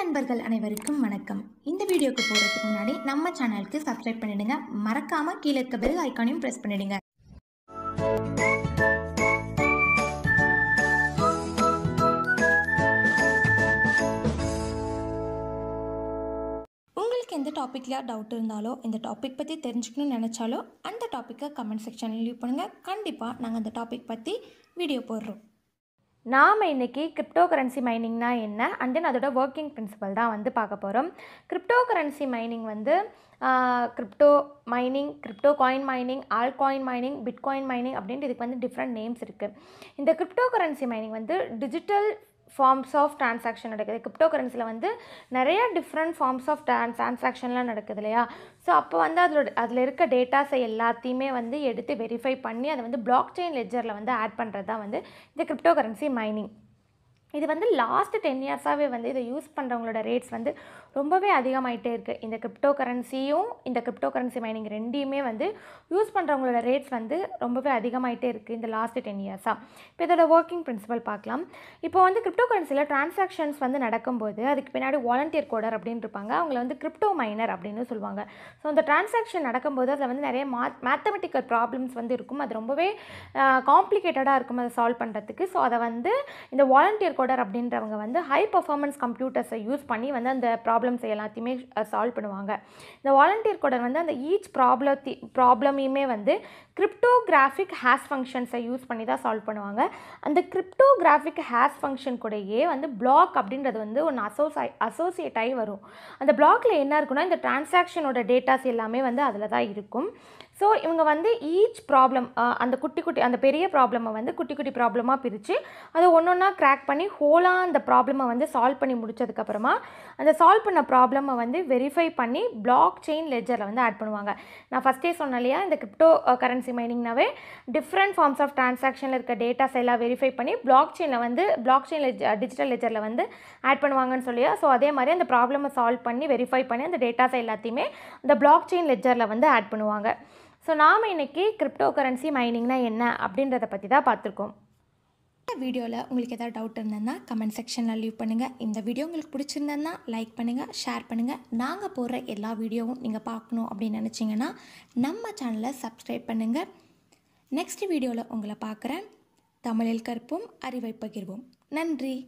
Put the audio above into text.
நண்பர்கள் அனைவருக்கும் வணக்கம் இந்த வீடியோக்கு போகிறதுக்கு முன்னாடி நம்ம சேனலுக்கு சப்ஸ்கிரைப் பண்ணிடுங்க மறக்காம கீழே இருக்க பெல் ஐக்கானையும் ப்ரெஸ் பண்ணிடுங்க உங்களுக்கு எந்த டாப்பிக்கில் டவுட் இருந்தாலோ இந்த டாபிக் பற்றி தெரிஞ்சுக்கணும்னு நினச்சாலோ அந்த டாப்பிக்கை கமெண்ட் செக்ஷனில் லீவ் பண்ணுங்கள் கண்டிப்பாக நாங்கள் அந்த டாபிக் பற்றி வீடியோ போடுறோம் நாம் இன்றைக்கி கிரிப்டோ கரன்சி மைனிங்னா என்ன அண்ட் தென் அதோட ஒர்க்கிங் பிரின்சிபல் தான் வந்து பார்க்க போகிறோம் கிரிப்டோ கரன்சி மைனிங் வந்து crypto mining crypto coin mining all coin mining bitcoin mining அப்படின்ட்டு இதுக்கு வந்து டிஃப்ரெண்ட் நேம்ஸ் இருக்குது இந்த கிரிப்டோ கரன்சி மைனிங் வந்து டிஜிட்டல் ஃபார்ம்ஸ் ஆஃப் டிரான்சாக்ஷன் நடக்குது கிரிப்டோ கரன்சியில் வந்து நிறையா டிஃப்ரெண்ட் ஃபார்ம்ஸ் ஆஃப் ட்ரான் டிரான்சாக்ஷன்லாம் நடக்குது இல்லையா ஸோ அப்போ வந்து அதில் அதில் இருக்க டேட்டாஸை எல்லாத்தையுமே வந்து எடுத்து வெரிஃபை பண்ணி அதை வந்து பிளாக் செயின் லெஜரில் வந்து ஆட் பண்ணுறது தான் வந்து இந்த கிரிப்டோ கரன்சி மைனிங் இது வந்து லாஸ்ட் டென் இயர்ஸாகவே வந்து இதை யூஸ் பண்ணுறவங்களோட ரேட்ஸ் வந்து ரொம்பவே அதிகமாகிட்டே இருக்குது இந்த கிரிப்டோ கரன்சியும் இந்த கிரிப்டோ கரன்சி மைனிங் ரெண்டையுமே வந்து யூஸ் பண்ணுறவங்களோட ரேட்ஸ் வந்து ரொம்பவே அதிகமாகிட்டே இருக்குது இந்த லாஸ்ட் டென் இயர்ஸாக இப்போ இதோட ஒர்க்கிங் பிரின்சிபல் பார்க்கலாம் இப்போ வந்து கிரிப்டோ கரன்சியில் டிரான்சாக்ஷன்ஸ் வந்து நடக்கும்போது அதுக்கு பின்னாடி வாலண்டியர் கோடர் அப்படின்னு இருப்பாங்க அவங்கள வந்து கிரிப்டோ மைனர் அப்படின்னு சொல்லுவாங்க ஸோ அந்த டிரான்சாக்ஷன் நடக்கும்போது அதில் வந்து நிறைய மாத் மேத்தமெட்டிக்கல் ப்ராப்ளம்ஸ் வந்து இருக்கும் அது ரொம்பவே காம்ப்ளிகேட்டடாக இருக்கும் அதை சால்வ் பண்ணுறதுக்கு ஸோ அதை வந்து இந்த வாலண்டியர் கோடர் அப்படின்றவங்க வந்து ஹை பர்ஃபார்மன்ஸ் கம்ப்யூட்டர்ஸை யூஸ் பண்ணி வந்து அந்த ப்ராப்ளம்ஸ் எல்லாத்தையுமே சால்வ் பண்ணுவாங்க இந்த வாலண்டியர் கோடர் வந்து அந்த ஈச் ப்ராப்ளத்தி ப்ராப்ளமையுமே வந்து கிரிப்டோகிராஃபிக் ஹேஸ் ஃபங்க்ஷன்ஸை யூஸ் பண்ணி தான் சால்வ் பண்ணுவாங்க அந்த கிரிப்டோகிராஃபிக் ஹேஸ் ஃபங்க்ஷன் கூடயே வந்து பிளாக் அப்படின்றது வந்து ஒன்று அசோசை அசோசியேட் ஆகி வரும் அந்த பிளாக்ல என்ன இருக்குன்னா இந்த டிரான்சாக்ஷனோட டேட்டாஸ் எல்லாமே வந்து அதில் தான் இருக்கும் ஸோ இவங்க வந்து ஈச் ப்ராப்ளம் அந்த குட்டி குட்டி அந்த பெரிய ப்ராப்ளமை வந்து குட்டி குட்டி ப்ராப்ளமாக பிரித்து அதை ஒன்று ஒன்றா க்ராக் பண்ணி ஹோலாக அந்த ப்ராப்ளமை வந்து சால்வ் பண்ணி முடித்ததுக்கப்புறமா அந்த சால்வ் பண்ண ப்ராப்ளமை வந்து வெரிஃபை பண்ணி பிளாக் செயின் லெஜரில் வந்து ஆட் பண்ணுவாங்க நான் ஃபஸ்ட்டே சொன்னேன் இல்லையா இந்த கிரிப்டோ கரன்சி மைனிங்னாவே டிஃப்ரெண்ட் ஃபார்ம்ஸ் ஆஃப் டிரான்சாக்ஷனில் இருக்க டேட்டாஸ் எல்லாம் வெரிஃபை பண்ணி பிளாக் செயினில் வந்து பிளாக் செயின் டிஜிட்டல் லெஜரில் வந்து ஆட் பண்ணுவாங்கன்னு சொல்லியா ஸோ அதே மாதிரி அந்த ப்ராப்ளமை சால்வ் பண்ணி வெரிஃபை பண்ணி அந்த டேட்டாஸ் எல்லாத்தையுமே அந்த பிளாக் செயின் லெஜரில் வந்து ஆட் பண்ணுவாங்க ஸோ நாம் இன்றைக்கி கிரிப்டோ கரன்சி மைனிங்னா என்ன அப்படின்றத பற்றி தான் பார்த்துருக்கோம் இந்த வீடியோவில் உங்களுக்கு எதாவது டவுட் இருந்ததுன்னா கமெண்ட் செக்ஷனில் லீவ் பண்ணுங்கள் இந்த வீடியோ உங்களுக்கு பிடிச்சிருந்ததுன்னா லைக் பண்ணுங்கள் ஷேர் பண்ணுங்கள் நாங்கள் போடுற எல்லா வீடியோவும் நீங்கள் பார்க்கணும் அப்படின்னு நினச்சிங்கன்னா நம்ம சேனலை சப்ஸ்கிரைப் பண்ணுங்கள் நெக்ஸ்ட் வீடியோவில் உங்களை பார்க்குறேன் தமிழில் கற்போம் அறிவை பகிர்வோம் நன்றி